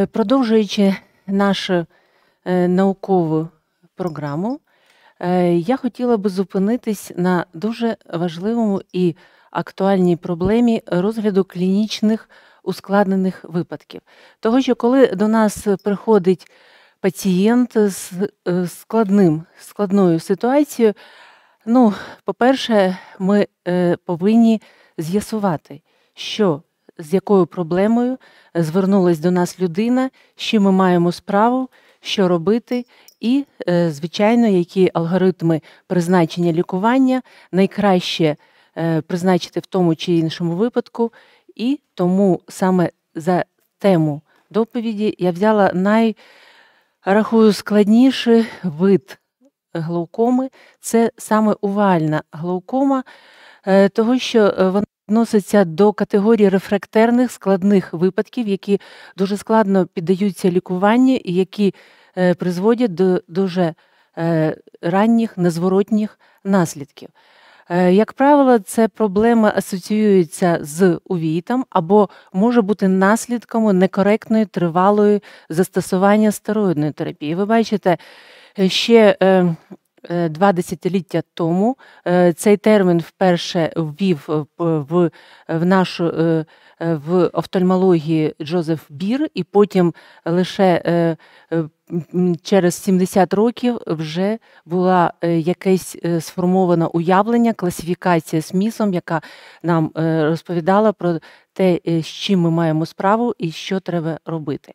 Е, продовжуючи нашу е, наукову програму, е, я хотіла би зупинитись на дуже важливому і актуальній проблемі розгляду клінічних ускладнених випадків. Того, що коли до нас приходить пацієнт з складним, складною ситуацією, ну, по-перше, ми повинні з'ясувати, що з якою проблемою звернулась до нас людина, з чим ми маємо справу, що робити, і, е, звичайно, які алгоритми призначення лікування найкраще е, призначити в тому чи іншому випадку. І тому саме за тему доповіді я взяла най, рахую, складніший вид глаукоми це саме увальна глаукома, е, того що вона відноситься до категорії рефрактерних складних випадків, які дуже складно піддаються лікуванню і які е, призводять до дуже е, ранніх незворотніх наслідків. Е, як правило, це проблема асоціюється з увітом або може бути наслідком некоректної тривалої застосування стероїдної терапії. Ви бачите ще Е, два десятиліття тому е, цей термін вперше ввів е, в в нашу в офтальмології Джозеф Бір, і потім лише через 70 років вже була якесь сформоване уявлення, класифікація Смісом, яка нам розповідала про те, з чим ми маємо справу і що треба робити.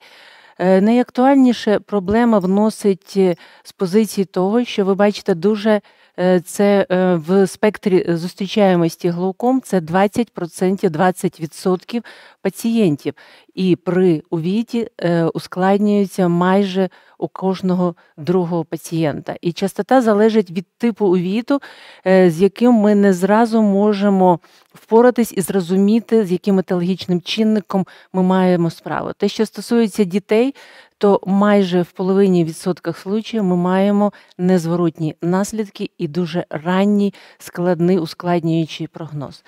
Е, найактуальніше проблема вносить е, з позиції того, що ви бачите дуже Е, це е, в спектрі зустрічаємості глауком це 20%, 20% пацієнтів. І при увіті е, ускладнюється майже у кожного другого пацієнта. І частота залежить від типу увіту, з яким ми не зразу можемо впоратись і зрозуміти, з яким етологічним чинником ми маємо справу. Те, що стосується дітей, то майже в половині відсотках случаїв ми маємо незворотні наслідки і дуже ранній складний ускладнюючий прогноз.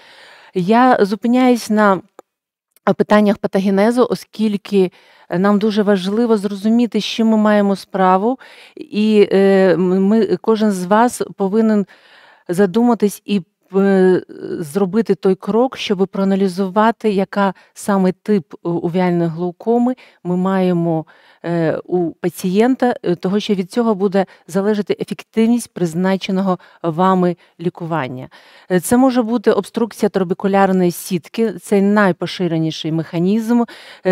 Я зупиняюсь на питаннях патогенезу, оскільки е, нам дуже важливо зрозуміти, з чим ми маємо справу, і е, ми, кожен з вас повинен задуматись і. Е, зробити той крок, щоб проаналізувати, яка саме тип увіальної глаукоми ми маємо Е, у пацієнта, е, того що від цього буде залежати ефективність призначеного вами лікування. Е, це може бути обструкція торбікулярної сітки, це найпоширеніший механізм.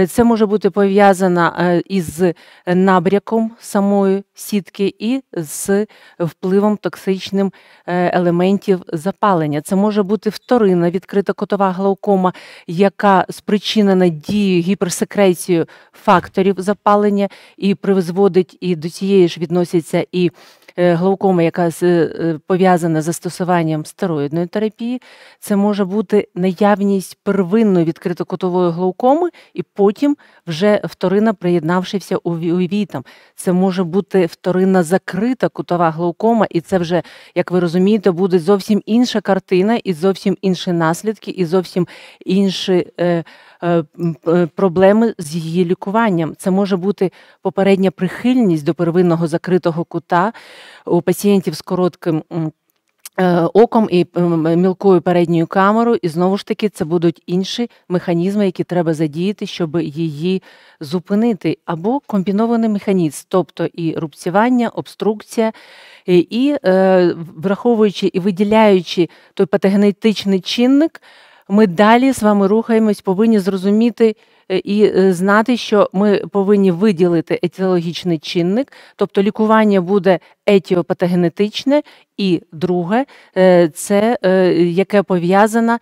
Це може бути пов'язана із набряком самої сітки і з впливом токсичним елементів запалення. Це може бути вторинна відкрита котова глаукома, яка спричинена дією гіперсекрецією факторів запалення захворювання і призводить, і до цієї ж відноситься і е, глаукома, яка е, пов'язана з застосуванням стероїдної терапії. Це може бути наявність первинної відкритокутової глаукоми, і потім вже вторина, приєднавшися у вітам. Це може бути вторинна закрита кутова глаукома, і це вже, як ви розумієте, буде зовсім інша картина, і зовсім інші наслідки, і зовсім інші. Е, Е, е, проблеми з її лікуванням. Це може бути попередня прихильність до первинного закритого кута у пацієнтів з коротким. Е, оком і мілкою передньою камерою, і знову ж таки це будуть інші механізми, які треба задіяти, щоб її зупинити, або комбінований механізм, тобто і рубцювання, обструкція, і враховуючи і виділяючи той патогенетичний чинник ми далі з вами рухаємось, повинні зрозуміти е, і е, знати, що ми повинні виділити етіологічний чинник, тобто лікування буде етіопатогенетичне, і друге, е, це яке пов'язане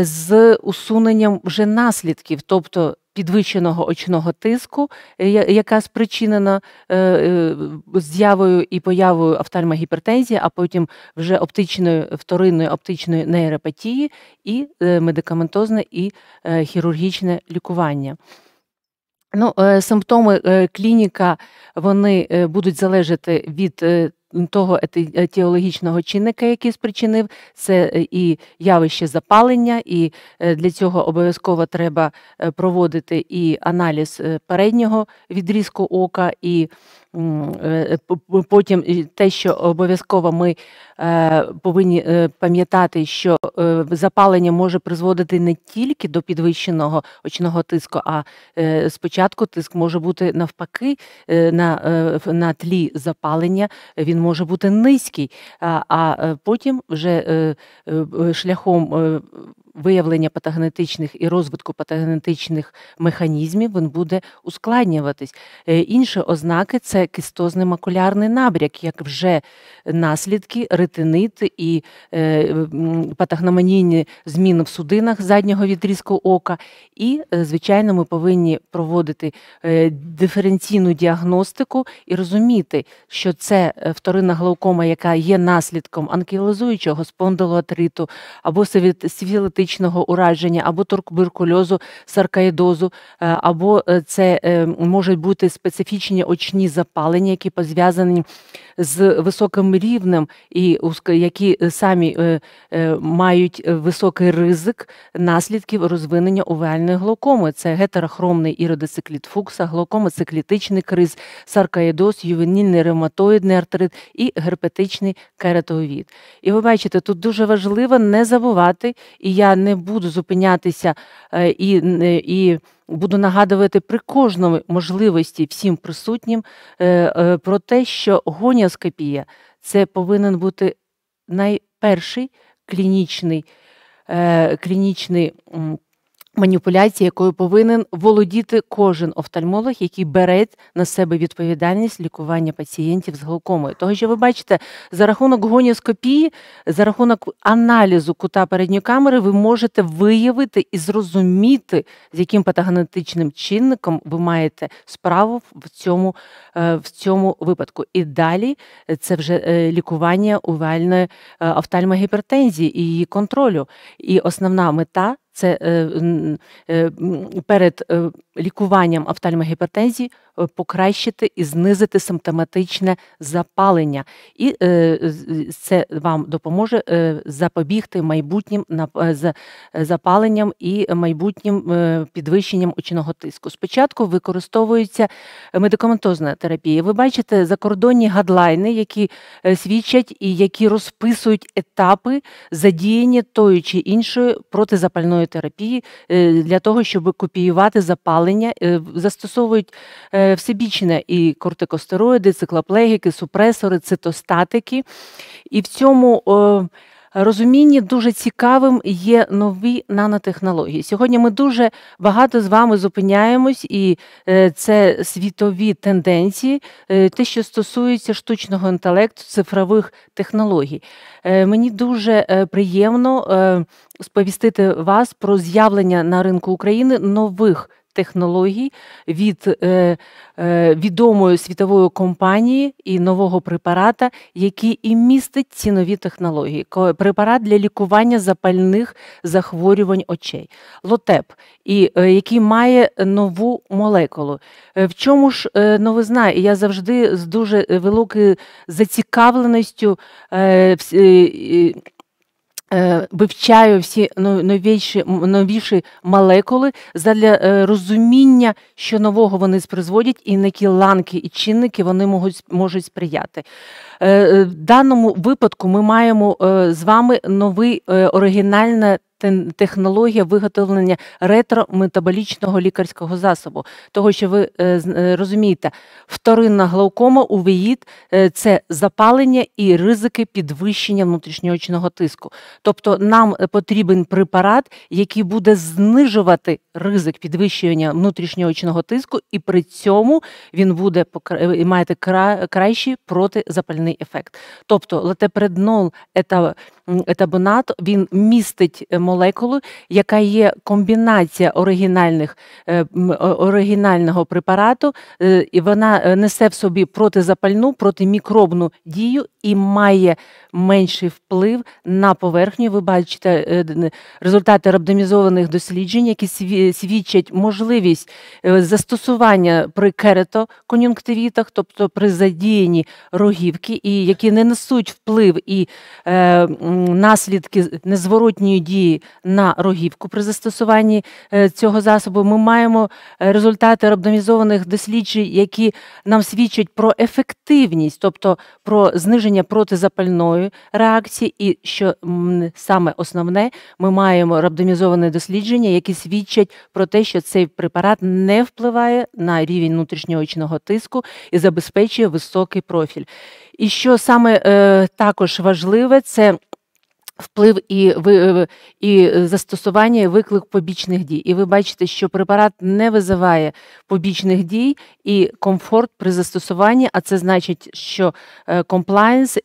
з усуненням вже наслідків, тобто підвищеного очного тиску, е, яка спричинена е, е, з'явою і появою офтальмогіпертензії, а потім вже оптичної вторинної оптичної нейропатії, і медикаментозне і хірургічне лікування. Ну, Симптоми клініка вони будуть залежати від того етіологічного чинника, який спричинив, це е, і явище запалення, і е, для цього обов'язково треба е, проводити і аналіз переднього відрізку ока, і Е, е, потім те, що обов'язково ми е, повинні пам'ятати, що запалення може призводити не тільки до підвищеного очного тиску, а спочатку тиск може бути навпаки на на тлі запалення, він може бути низький, а потім вже шляхом виявлення патогенетичних і розвитку патогенетичних механізмів він буде ускладнюватись. Е, інші ознаки це кистозний макулярний набряк, як вже наслідки, ретинит і е, патогномонійні зміни в судинах заднього відрізку ока. І, е, звичайно, ми повинні проводити диференційну діагностику і розуміти, що це вторинна глаукома, яка є наслідком анкілозуючого спондилоатриту або сівілити травматичного ураження, або туберкульозу, саркаїдозу, е, або е, це е, можуть бути специфічні очні запалення, які пов'язані з високим рівнем, і які самі мають високий ризик наслідків розвинення овальної глокоми. Це гетерохромний іродоцикліт фукса, глаукомоциклітичний криз, саркаїдоз, ювенільний ревматоїдний артрит і герпетичний кератовід. І ви бачите, тут дуже важливо не забувати, і я не буду зупинятися е, і е, і буду нагадувати при кожному можливості всім присутнім е, про те, що гоніоскопія це повинен бути найперший клінічний клінічний маніпуляція, якою повинен володіти кожен офтальмолог, який бере на себе відповідальність лікування пацієнтів з глаукомою. Того, що ви бачите, за рахунок гоніоскопії, за рахунок аналізу кута передньої камери, ви можете виявити і зрозуміти, з яким патогенетичним чинником ви маєте справу в цьому е, в цьому випадку. І далі е, це вже е, лікування увальної офтальмогіпертензії і її контролю. І основна мета це е, е, перед е, лікуванням офтальмогіпертензії Е, покращити і знизити симптоматичне запалення, і е, це вам допоможе е, запобігти майбутнім запаленням і майбутнім підвищенням очного тиску. Спочатку використовується медикаментозна терапія. Ви бачите закордонні гадлайни, які свідчать і які розписують етапи задіяння тої чи іншої протизапальної терапії для того, щоб копіювати запалення, застосовують. Е, всебічне і кортикостероїди, циклоплегіки, супресори, цитостатики. І в цьому е, розумінні дуже цікавим є нові нанотехнології. Сьогодні ми дуже багато з вами зупиняємось, і е, це світові тенденції, те, що стосується штучного інтелекту, цифрових технологій. Мені дуже приємно сповістити вас про з'явлення на ринку України нових технологій від е, е, відомої світової компанії і нового препарата, який і містить ці нові технології. Препарат для лікування запальних захворювань очей, лотеп, і е, який має нову молекулу. Е, в чому ж е, новизна? І я завжди з дуже е, великою зацікавленістю. Е, вивчаю всі новіші, новіші молекули задля е, розуміння, що нового вони призводять, і на які ланки і чинники вони можуть можуть сприяти. Е, в даному випадку ми маємо з вами новий оригінальне технологія виготовлення ретрометаболічного лікарського засобу. Того, що ви е, е, розумієте, вторинна глаукома у веїд е, це запалення і ризики підвищення внутрішньоочного тиску. Тобто нам потрібен препарат, який буде знижувати ризик підвищення внутрішньоочного тиску, і при цьому він буде мати кращий протизапальний ефект. Тобто летепреднол етабонат, він містить молоко, молекулу, яка є комбінація оригінальних, е, оригінального препарату, е, і вона е, несе в собі протизапальну, протимікробну дію і має менший вплив на поверхню. Ви бачите результати рабдомізованих досліджень, які свідчать можливість застосування при кератокон'юнктивітах, тобто при задіянні рогівки, і які не несуть вплив і наслідки незворотньої дії на рогівку при застосуванні е, цього засобу. Ми маємо е, результати рандомізованих досліджень, які нам свідчать про ефективність, тобто про зниження протизапальної реакції. І що саме основне, ми маємо рандомізоване дослідження, які свідчать про те, що цей препарат не впливає на рівень внутрішньоочного тиску і забезпечує високий профіль. І що саме е, також важливе, це Вплив і е, і застосування і виклик побічних дій. І ви бачите, що препарат не визиває побічних дій і комфорт при застосуванні, а це значить, що е,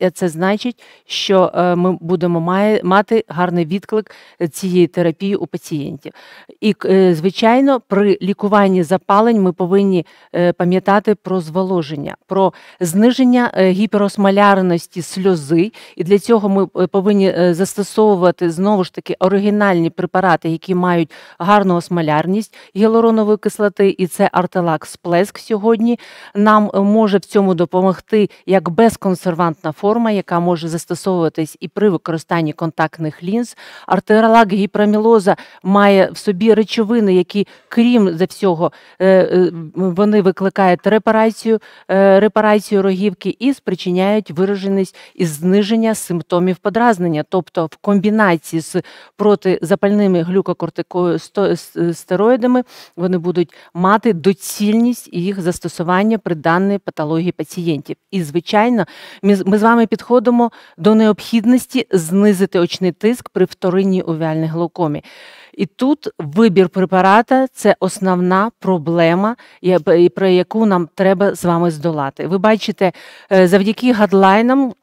а це значить, що е, ми будемо мати гарний відклик цієї терапії у пацієнтів. І, звичайно, при лікуванні запалень ми повинні пам'ятати про зволоження, про зниження гіперосмолярності сльози. І для цього ми повинні застосовувати знову ж таки оригінальні препарати, які мають гарну осмолярність гіалуронової кислоти, і це артелакс Плеск сьогодні нам е, може в цьому допомогти як безконсервантна форма, яка може застосовуватись і при використанні контактних лінз. Артелак гіпрамілоза має в собі речовини, які, крім за всього, е, е, вони викликають репарацію, репарацію рогівки і спричиняють вираженість і зниження симптомів подразнення. тобто тобто в комбінації з протизапальними глюкокортикостероїдами, е, вони будуть мати доцільність їх застосування при даній патології пацієнтів. І, звичайно, ми з вами підходимо до необхідності знизити очний тиск при вторинній увіальній глаукомі. І тут вибір препарата це основна проблема, про яку нам треба з вами здолати. Ви бачите, е, завдяки гадлайнам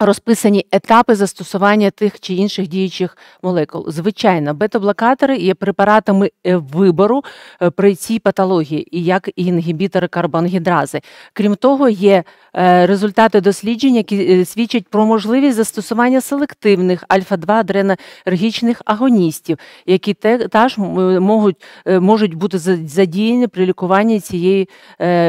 Розписані етапи застосування тих чи інших діючих молекул. Звичайно, бета-блокатори є препаратами е, вибору е, при цій патології, як і інгібітори карбонгідрази. Крім того, є е, результати досліджень, які свідчать про можливість застосування селективних альфа-2 адренергічних агоністів, які теж можуть, можуть бути задіяні при лікуванні цієї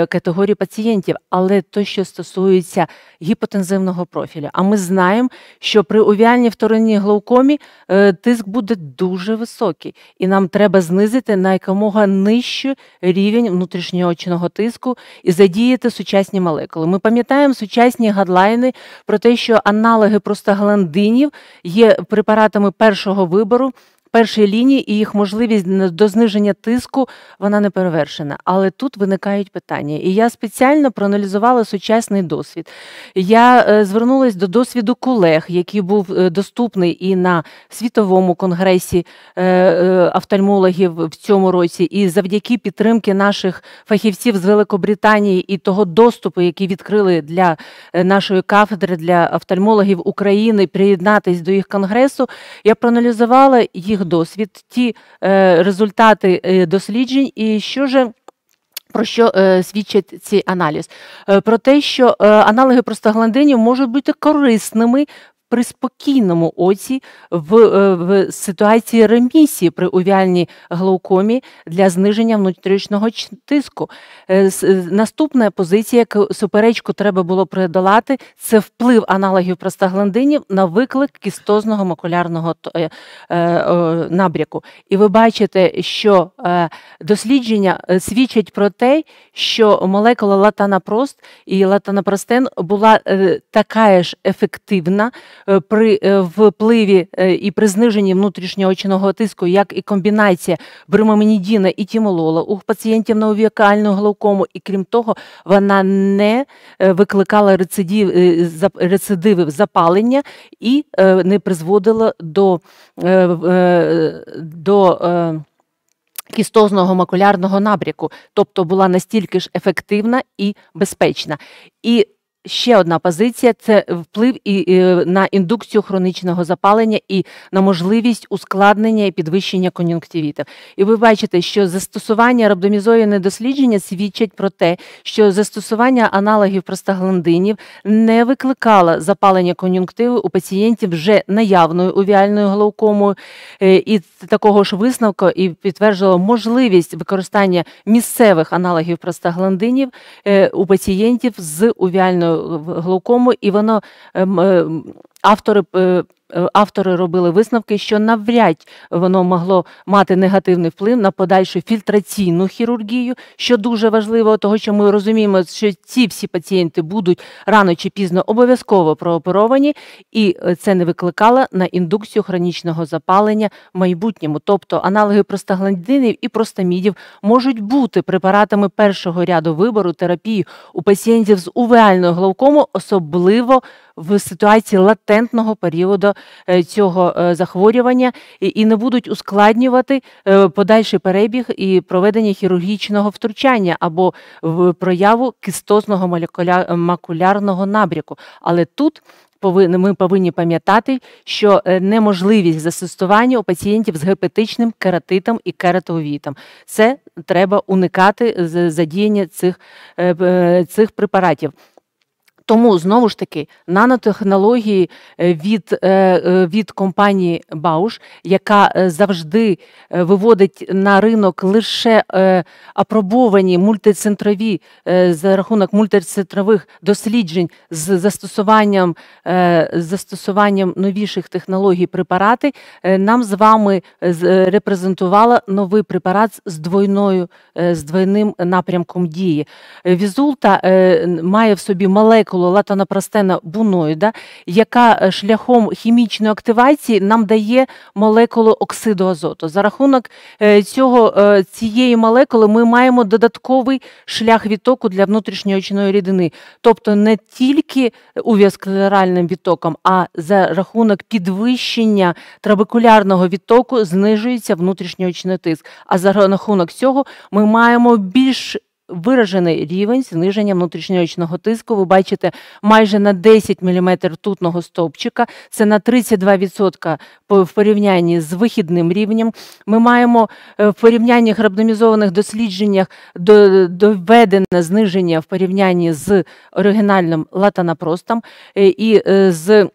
категорії пацієнтів. Але то, що стосується гіпотензивного профілю. А ми знаємо, що при увіальній вторинній глаукомі е, тиск буде дуже високий, і нам треба знизити на якомога нижчий рівень внутрішньоочного тиску і задіяти сучасні молекули. Ми пам'ятаємо сучасні гадлайни про те, що аналоги простагландинів є препаратами першого вибору першій лінії і їх можливість до зниження тиску вона не перевершена. Але тут виникають питання. І я спеціально проаналізувала сучасний досвід. Я е, звернулася до досвіду колег, який був е, доступний і на світовому конгресі е, офтальмологів в цьому році, і завдяки підтримки наших фахівців з Великобританії і того доступу, який відкрили для нашої кафедри для офтальмологів України, приєднатись до їх конгресу. Я проаналізувала їх їх досвід, ті е, результати е, досліджень, і що же. Про що е, свідчить цей аналіз? Е, про те, що е, аналоги простагландинів можуть бути корисними при спокійному оці в, е, в ситуації ремісії при увяльній глаукомі для зниження внутрішнього тиску. Е, е, наступна позиція, яку суперечку треба було подолати, це вплив аналогів простагландинів на виклик кістозного макулярного набряку. І ви бачите, що дослідження свідчать про те, що молекула латанапрост і латанапростен була така ж ефективна Е, при е, впливі е, і при зниженні внутрішнього очного тиску, як і комбінація бромамінідіна і тімолола у пацієнтів на увіакальну глаукому, і крім того, вона не викликала рецидив, рецидивів запалення і не призводила до, до Кістозного макулярного набряку, тобто була настільки ж ефективна і безпечна. І Ще одна позиція це вплив і, і на індукцію хронічного запалення і на можливість ускладнення і підвищення конюнктивіта. І ви бачите, що застосування рабдомізовані дослідження свідчать про те, що застосування аналогів простагландинів не викликало запалення кон'юнктиву у пацієнтів вже наявною увіальною глаукомою. Е, і такого ж висновку і підтверджувало можливість використання місцевих аналогів простагландинів е, у пацієнтів з увіальною Глукому, і воно ем, ем, автори е, Е, автори робили висновки, що навряд воно могло мати негативний вплив на подальшу фільтраційну хірургію, що дуже важливо, того що ми розуміємо, що ці всі пацієнти будуть рано чи пізно обов'язково прооперовані, і е, це не викликало на індукцію хронічного запалення в майбутньому. Тобто аналоги простагландинів і простамідів можуть бути препаратами першого ряду вибору терапії у пацієнтів з увеальною глаукомою, особливо в ситуації латентного періоду е, цього е, захворювання і не будуть ускладнювати е, подальший перебіг і проведення хірургічного втручання або прояву кистозного макулярного набряку. Але тут ми повинні пам'ятати, що неможливість застосування у пацієнтів з гепатичним кератитом і кератовітом. Це треба уникати задіяння цих, цих препаратів. Тому знову ж таки нанотехнології е, від е, е, від компанії Bausch, яка завжди виводить на ринок лише апробовані мультицентрові за рахунок мультицентрових досліджень з застосуванням застосуванням новіших технологій препарати, нам з вами репрезентувала новий препарат з двойною з двойним напрямком дії. Візулта має в собі молекулу молекулу латонопростена буноїда, яка е, шляхом хімічної активації нам дає молекулу оксиду азоту. За рахунок е, цього, е, цієї молекули ми маємо додатковий шлях відтоку для внутрішньої очної рідини, тобто не тільки увіасклеральним відтоком, а за рахунок підвищення трабекулярного відтоку знижується внутрішньоочний тиск. А за рахунок цього ми маємо більш виражений рівень зниження внутрішньоочного тиску. Ви бачите, майже на 10 мм тутного стовпчика, це на 32% в порівнянні з вихідним рівнем. Ми маємо е, в порівнянні грабномізованих дослідженнях доведене зниження в порівнянні з оригінальним латанапростом е, і е, з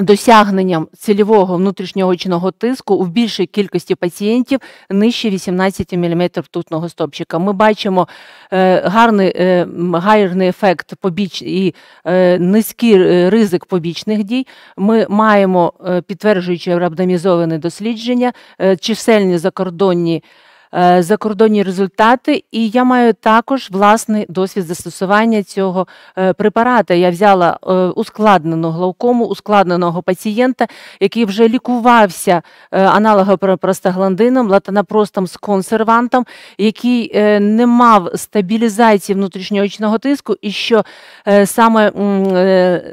Досягненням цільового внутрішнього очного тиску у більшій кількості пацієнтів нижче 18 мм ртутного стопчика. Ми бачимо е, гарний е, гарний ефект побіч і е, низький ризик побічних дій. Ми маємо підтверджуючи рабдомізоване дослідження, чисельні закордонні. Е, закордонні результати, і я маю також власний досвід застосування цього е, препарата. Я взяла е, ускладнену глаукому, ускладненого пацієнта, який вже лікувався аналогом аналогопростагландином, латанапростом з консервантом, який не мав стабілізації внутрішньоочного тиску, і що саме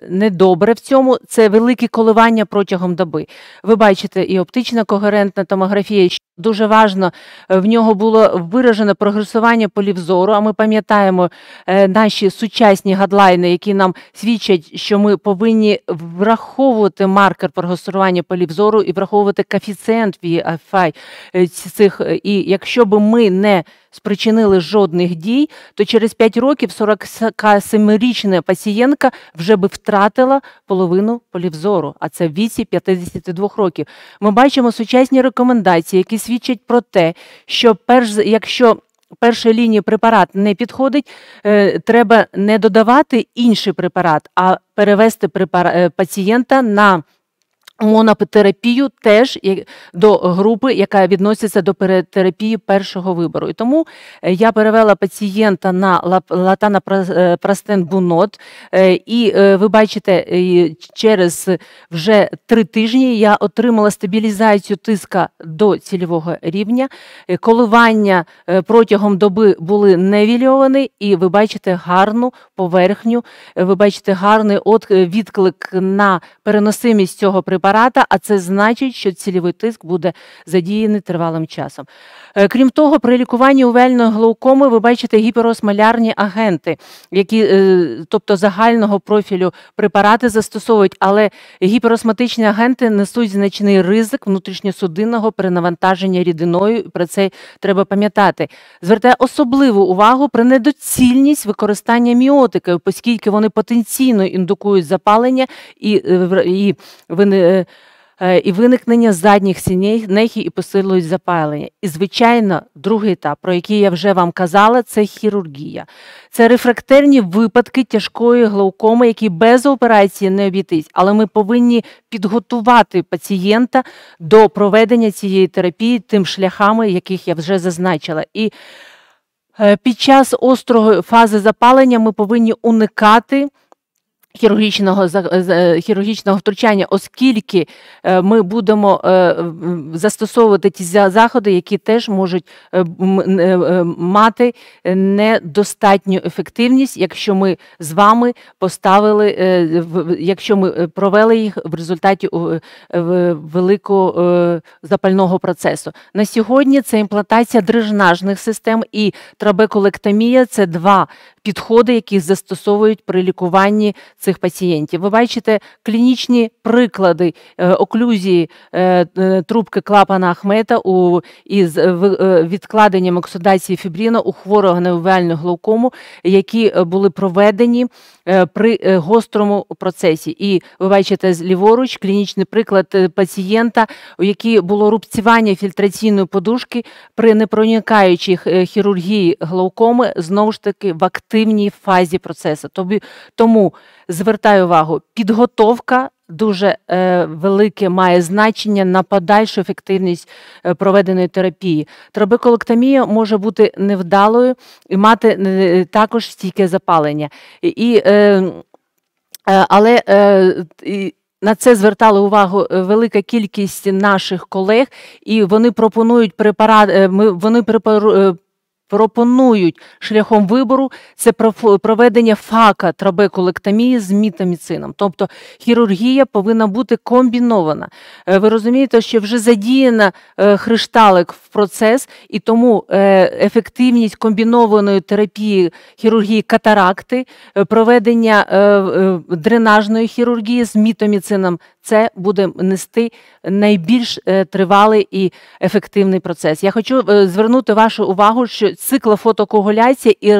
недобре в цьому це великі коливання протягом доби. Ви бачите, і оптична когерентна томографія, дуже важливо в нього було виражене прогресування полів зору. А ми пам'ятаємо е, наші сучасні гадлайни, які нам свідчать, що ми повинні враховувати маркер прогресування полів зору і враховувати коефіцієнт VFI е, цих. Е, і якщо би ми не спричинили жодних дій, то через 5 років 47-річна пацієнтка вже би втратила половину полівзору, а це в віці 52 років. Ми бачимо сучасні рекомендації, які свідчать про те, що перш якщо перша лінія препарат не підходить, е, треба не додавати інший препарат, а перевести е, пацієнта на Монотерапію теж до групи, яка відноситься до терапії першого вибору. І тому е, я перевела пацієнта на латанапрастенбунот, е, і е, ви бачите, через вже три тижні я отримала стабілізацію тиска до цільового рівня. Коливання протягом доби були невільовані, і ви бачите гарну поверхню, ви бачите гарний відклик на переносимість цього припадку апарата, а це значить, що цільовий тиск буде задіяний тривалим часом. Е, крім того, при лікуванні увельної глаукоми ви бачите гіперосмалярні агенти, які, е, тобто загального профілю препарати застосовують, але гіперосматичні агенти несуть значний ризик внутрішньосудинного перенавантаження рідиною. Про це треба пам'ятати. Звертає особливу увагу при недоцільність використання міотики, оскільки вони потенційно індукують запалення і е, і Е, і виникнення задніх сіней і посилують запалення. І, звичайно, другий етап, про який я вже вам казала, це хірургія. Це рефрактерні випадки тяжкої глаукоми, які без операції не обійтись, але ми повинні підготувати пацієнта до проведення цієї терапії тим шляхами, яких я вже зазначила. І е, під час острої фази запалення ми повинні уникати. Хірургічного е, е, хірургічного втручання, оскільки е, ми будемо застосовувати ті заходи, які теж можуть мати недостатню ефективність, якщо ми з вами поставили, якщо ми провели їх в результаті великого запального процесу. На сьогодні це імплантація дренажних систем і трабекулектомія це два підходи, які застосовують при лікуванні цих пацієнтів. Ви бачите клінічні приклади е, оклюзії е, е, трубки клапана Ахмета у із відкладенням оксидації фібріна у хворого неувіальну глаукому, які були проведені при гострому процесі. І ви бачите ліворуч клінічний приклад пацієнта, у якій було рубцювання фільтраційної подушки при непроникаючих хірургії глаукоми, знову ж таки в активній активній фазі процесу. Тому звертаю увагу, підготовка дуже е, велике має значення на подальшу ефективність е, проведеної терапії. Трабеколектомія може бути невдалою і мати е, також стійке запалення. І, Але на це звертали увагу велика кількість наших колег, і вони пропонують препарат. Ми вони препарують, пропонують шляхом вибору це проведення фака трабекулектомії з мітаміцином. Тобто хірургія повинна бути комбінована. Е, ви розумієте, що вже задіяна хришталик е, в процес, і тому е, ефективність комбінованої терапії хірургії катаракти, проведення дренажної хірургії з мітоміцином це буде нести найбільш тривалий і ефективний процес. Я хочу звернути вашу увагу, що цикла фотокоагуляція і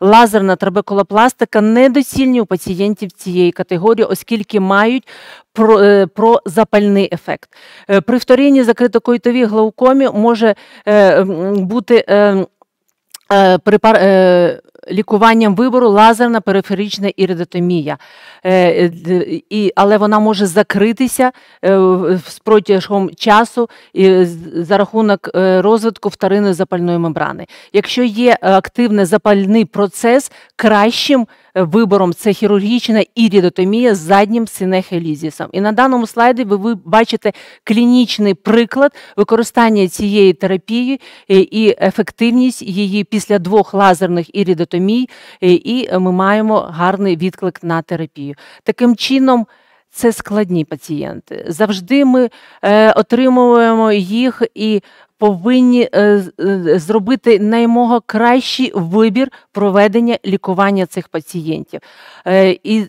лазерна трабекулопластика недоцільні у пацієнтів цієї категорії, оскільки мають про, е, про запальний ефект. Е, при вторинній закритокоїтовій глаукомі може е, бути припар лікуванням вибору лазерна периферична іридотомія, е, е, але вона може закритися е, протягом часу за рахунок розвитку вторинної запальної мембрани. Якщо є активний запальний процес, кращим Е, вибором це хірургічна ірідотомія з заднім синехелізісом. І на даному слайді ви ви бачите клінічний приклад використання цієї терапії е, і ефективність її після двох лазерних ірідотомій, е, і ми маємо гарний відклик на терапію. Таким чином це складні пацієнти. Завжди ми е, отримуємо їх і повинні е, е зробити наймого кращий вибір проведення лікування цих пацієнтів. Е, і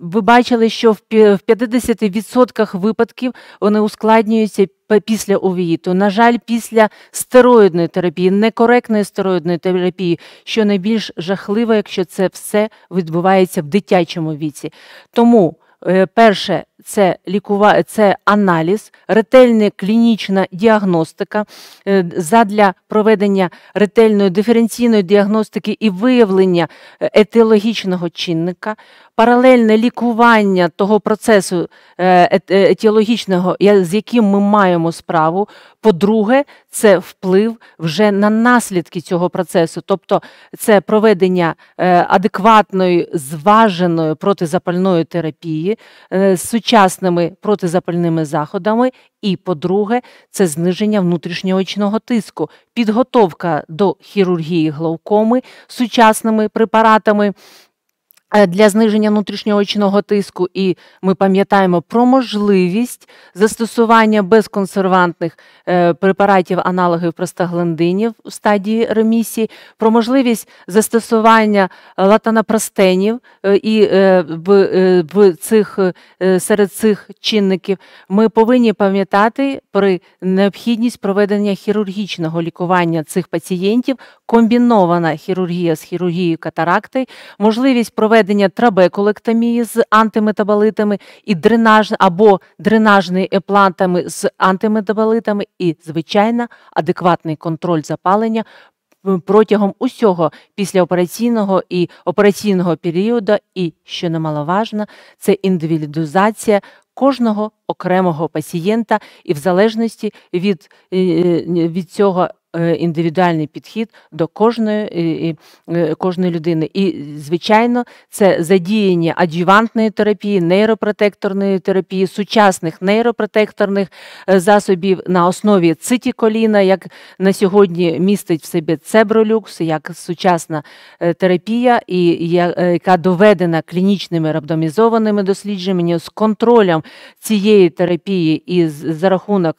ви бачили, що в 50% випадків вони ускладнюються. Після увіїту. на жаль, після стероїдної терапії, некоректної стероїдної терапії, що найбільш жахливо, якщо це все відбувається в дитячому віці. Тому Е, перше це лікува... це аналіз, ретельна клінічна діагностика е, задля проведення ретельної диференційної діагностики і виявлення е, етіологічного чинника, паралельне лікування того процесу е, е, етіологічного, з яким ми маємо справу. По-друге, це вплив вже на наслідки цього процесу, тобто це проведення е, адекватної, зваженої протизапальної терапії з сучасними протизапальними заходами. І, по-друге, це зниження внутрішньоочного тиску, підготовка до хірургії глаукоми сучасними препаратами. Е, для зниження внутрішньоочного тиску, і ми пам'ятаємо про можливість застосування безконсервантних е, препаратів аналогів простагландинів у стадії ремісії, про можливість застосування латанопростенів е, і в цих серед цих чинників. Ми повинні пам'ятати про необхідність проведення хірургічного лікування цих пацієнтів, комбінована хірургія з хірургією катаракти, можливість проведення проведення трабеколектомії з антиметаболитами і дренаж або дренажної еплантами з антиметаболитами, і звичайно, адекватний контроль запалення. Протягом усього післяопераційного і операційного періоду, і що немаловажно, це індивідуалізація кожного окремого пацієнта, і в залежності від, е, е, від цього Е, індивідуальний підхід до кожної е, е, кожної людини. І, звичайно, це задіяння адювантної терапії, нейропротекторної терапії, сучасних нейропротекторних засобів на основі цитіколіна, як на сьогодні містить в себе цебролюкс, як сучасна терапія, і яка доведена клінічними рабдомізованими дослідженнями з контролем цієї терапії і за рахунок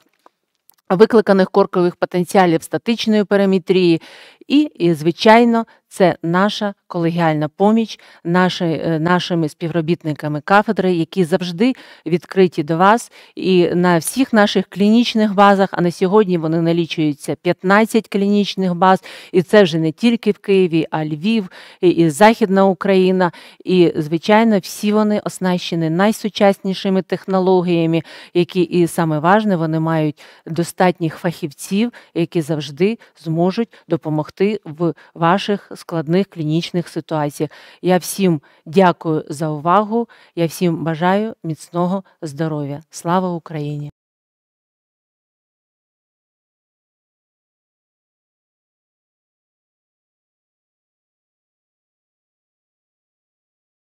викликаних коркових потенціалів статичної периметрії і, звичайно, це наша колегіальна поміч, наші, е, нашими співробітниками кафедри, які завжди відкриті до вас. І на всіх наших клінічних базах, а на сьогодні вони налічуються 15 клінічних баз, і це вже не тільки в Києві, а Львів, і, і Західна Україна. І, звичайно, всі вони оснащені найсучаснішими технологіями, які і саме важне, вони мають достатніх фахівців, які завжди зможуть допомогти допомогти в ваших складних клінічних ситуаціях. Я всім дякую за увагу. Я всім бажаю міцного здоров'я. Слава Україні!